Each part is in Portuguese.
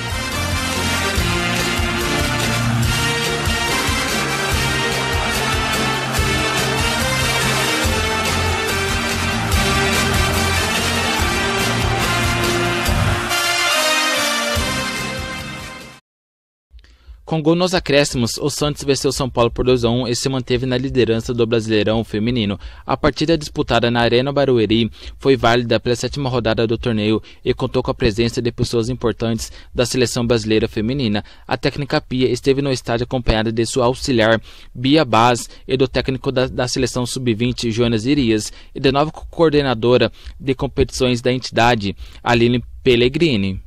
Bye. Com gol nos acréscimos, o Santos venceu São Paulo por 2 a 1 e se manteve na liderança do Brasileirão feminino. A partida disputada na Arena Barueri foi válida pela sétima rodada do torneio e contou com a presença de pessoas importantes da seleção brasileira feminina. A técnica Pia esteve no estádio acompanhada de sua auxiliar Bia Baz e do técnico da, da seleção sub-20 Jonas Irias e da nova coordenadora de competições da entidade, Aline Pellegrini.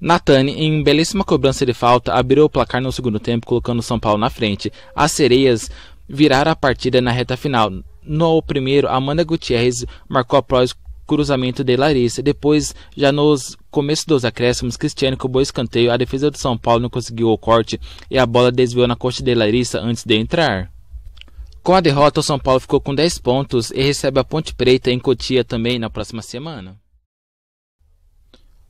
Natani, em belíssima cobrança de falta, abriu o placar no segundo tempo, colocando o São Paulo na frente. As sereias viraram a partida na reta final. No primeiro, Amanda Gutierrez marcou após cruzamento de Larissa. Depois, já nos começo dos acréscimos, Cristiano cobrou escanteio. A defesa do São Paulo não conseguiu o corte e a bola desviou na coxa de Larissa antes de entrar. Com a derrota, o São Paulo ficou com 10 pontos e recebe a Ponte Preta em Cotia também na próxima semana.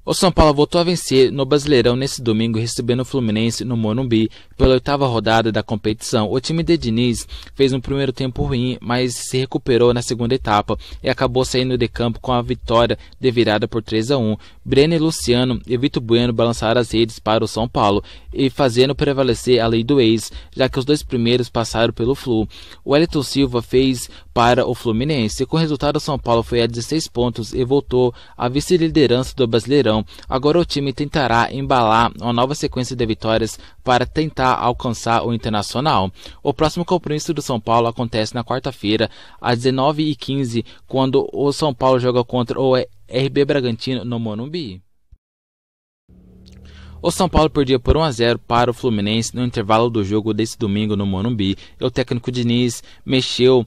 O São Paulo voltou a vencer no Brasileirão nesse domingo, recebendo o Fluminense no Morumbi pela oitava rodada da competição. O time de Diniz fez um primeiro tempo ruim, mas se recuperou na segunda etapa e acabou saindo de campo com a vitória de virada por 3 a 1. Breno e Luciano e Vitor Bueno balançaram as redes para o São Paulo e fazendo prevalecer a lei do ex, já que os dois primeiros passaram pelo Flu. O Elton Silva fez para o Fluminense. Com o resultado, o São Paulo foi a 16 pontos e voltou à vice-liderança do Brasileirão. Agora o time tentará embalar uma nova sequência de vitórias para tentar alcançar o Internacional. O próximo compromisso do São Paulo acontece na quarta-feira, às 19h15, quando o São Paulo joga contra o RB Bragantino no Monumbi. O São Paulo perdia por 1 a 0 para o Fluminense no intervalo do jogo desse domingo no Morumbi. E o técnico Diniz mexeu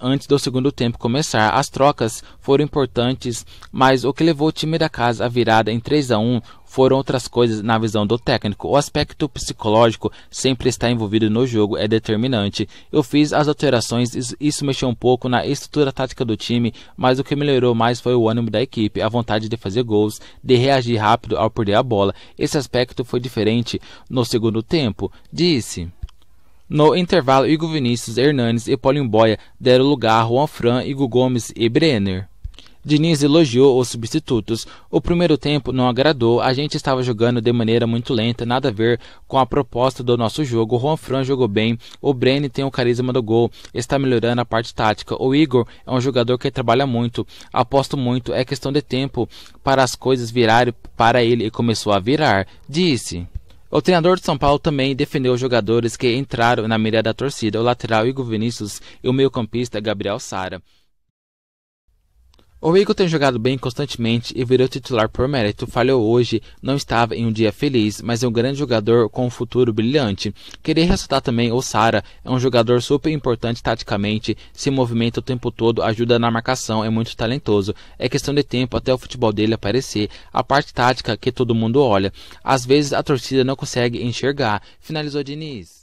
antes do segundo tempo começar. As trocas foram importantes, mas o que levou o time da casa à virada em 3 a 1 foram outras coisas na visão do técnico. O aspecto psicológico sempre está envolvido no jogo, é determinante. Eu fiz as alterações, isso mexeu um pouco na estrutura tática do time, mas o que melhorou mais foi o ânimo da equipe, a vontade de fazer gols, de reagir rápido ao perder a bola. Esse aspecto foi diferente no segundo tempo, disse. No intervalo, Igor Vinícius, Hernanes e Paulinho deram lugar a Juan Fran, Igor Gomes e Brenner. Diniz elogiou os substitutos. O primeiro tempo não agradou, a gente estava jogando de maneira muito lenta, nada a ver com a proposta do nosso jogo. Juan Fran jogou bem, o Brenner tem o carisma do gol, está melhorando a parte tática. O Igor é um jogador que trabalha muito, aposto muito, é questão de tempo para as coisas virarem para ele e começou a virar, disse. O treinador de São Paulo também defendeu os jogadores que entraram na mira da torcida, o lateral Igor Vinícius e o meio-campista Gabriel Sara. O Rico tem jogado bem constantemente e virou titular por mérito. Falhou hoje, não estava em um dia feliz, mas é um grande jogador com um futuro brilhante. Queria ressaltar também o Sara, é um jogador super importante taticamente, se movimenta o tempo todo, ajuda na marcação, é muito talentoso. É questão de tempo até o futebol dele aparecer, a parte tática que todo mundo olha. Às vezes a torcida não consegue enxergar. Finalizou Diniz.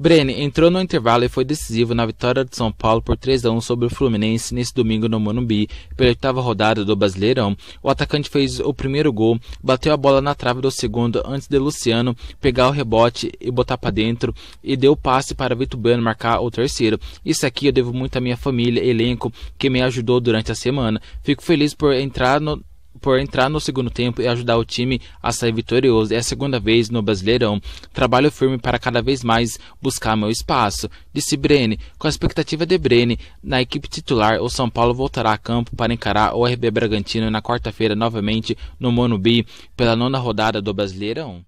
Brene entrou no intervalo e foi decisivo na vitória de São Paulo por 3 a 1 sobre o Fluminense nesse domingo no Morumbi, pela oitava rodada do Brasileirão. O atacante fez o primeiro gol, bateu a bola na trave do segundo antes de Luciano pegar o rebote e botar para dentro e deu o passe para Bueno marcar o terceiro. Isso aqui eu devo muito à minha família, elenco, que me ajudou durante a semana. Fico feliz por entrar no, por entrar no segundo tempo e ajudar o time a sair vitorioso. É a segunda vez no Brasileirão. Trabalho firme para cada vez mais buscar meu espaço, disse Brene. Com a expectativa de Brene na equipe titular, o São Paulo voltará a campo para encarar o RB Bragantino na quarta-feira novamente no Monubi pela nona rodada do Brasileirão.